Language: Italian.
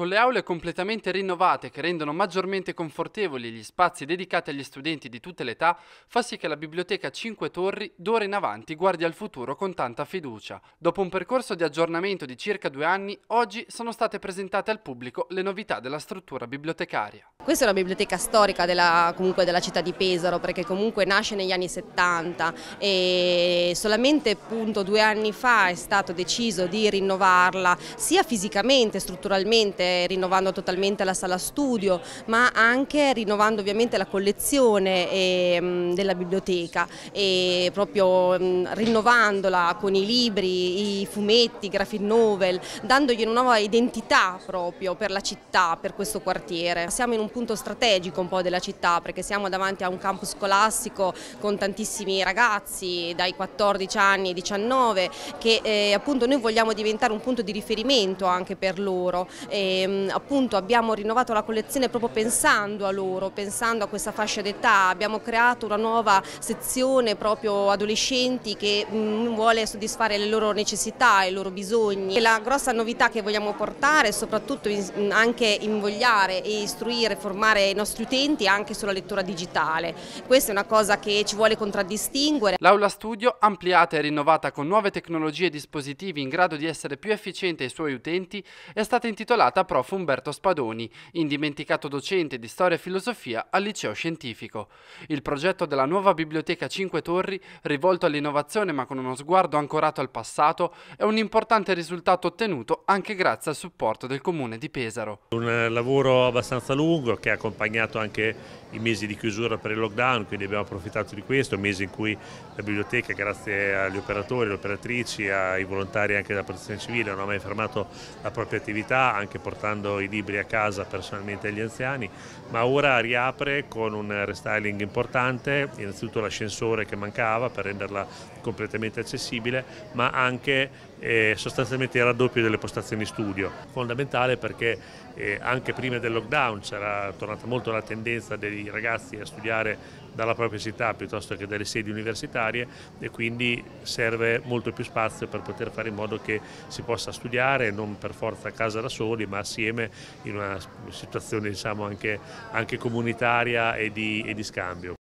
Con le aule completamente rinnovate che rendono maggiormente confortevoli gli spazi dedicati agli studenti di tutte le età, fa sì che la biblioteca Cinque Torri d'ora in avanti guardi al futuro con tanta fiducia. Dopo un percorso di aggiornamento di circa due anni, oggi sono state presentate al pubblico le novità della struttura bibliotecaria. Questa è una biblioteca storica della, della, città di Pesaro perché comunque nasce negli anni 70 e solamente appunto, due anni fa è stato deciso di rinnovarla sia fisicamente, strutturalmente, rinnovando totalmente la sala studio ma anche rinnovando ovviamente la collezione eh, della biblioteca e proprio mh, ehm, rinnovandola con i libri, i fumetti, i graphic novel, dandogli una nuova identità proprio per la città, per questo quartiere. Siamo in un un punto strategico un po' della città perché siamo davanti a un campus scolastico con tantissimi ragazzi dai 14 anni ai 19 che eh, appunto noi vogliamo diventare un punto di riferimento anche per loro. E, ehm, appunto abbiamo rinnovato la collezione proprio pensando a loro, pensando a questa fascia d'età, abbiamo creato una nuova sezione proprio adolescenti che mh, mm, vuole soddisfare le loro necessità, i loro bisogni. E la grossa novità che vogliamo portare è soprattutto in, anche invogliare e istruire formare i nostri utenti anche sulla lettura digitale. Questa è una cosa che ci vuole contraddistinguere. L'aula studio, ampliata e rinnovata con nuove tecnologie e dispositivi in grado di essere più efficiente ai suoi utenti, è stata intitolata a prof. Umberto Spadoni, indimenticato docente di storia e filosofia al liceo scientifico. Il progetto della nuova biblioteca Cinque Torri, rivolto all'innovazione ma con uno sguardo ancorato al passato, è un importante risultato ottenuto anche grazie al supporto del comune di Pesaro. Un eh, lavoro abbastanza lungo, lungo che ha accompagnato anche i mesi di chiusura per il lockdown, quindi abbiamo approfittato di questo, mesi in cui la biblioteca, grazie agli operatori, alle operatrici, ai volontari anche della protezione civile, non ha mai fermato la propria attività, anche portando i libri a casa personalmente agli anziani, ma ora riapre con un restyling importante, innanzitutto l'ascensore che mancava per renderla completamente accessibile, ma anche e sostanzialmente il raddoppio delle postazioni studio. Fondamentale perché eh, anche prima del lockdown c'era tornata molto la tendenza dei ragazzi a studiare dalla propria città piuttosto che dalle sedi universitarie e quindi serve molto più spazio per poter fare in modo che si possa studiare non per forza a casa da soli ma assieme in una situazione diciamo, anche, anche comunitaria e di, e di scambio.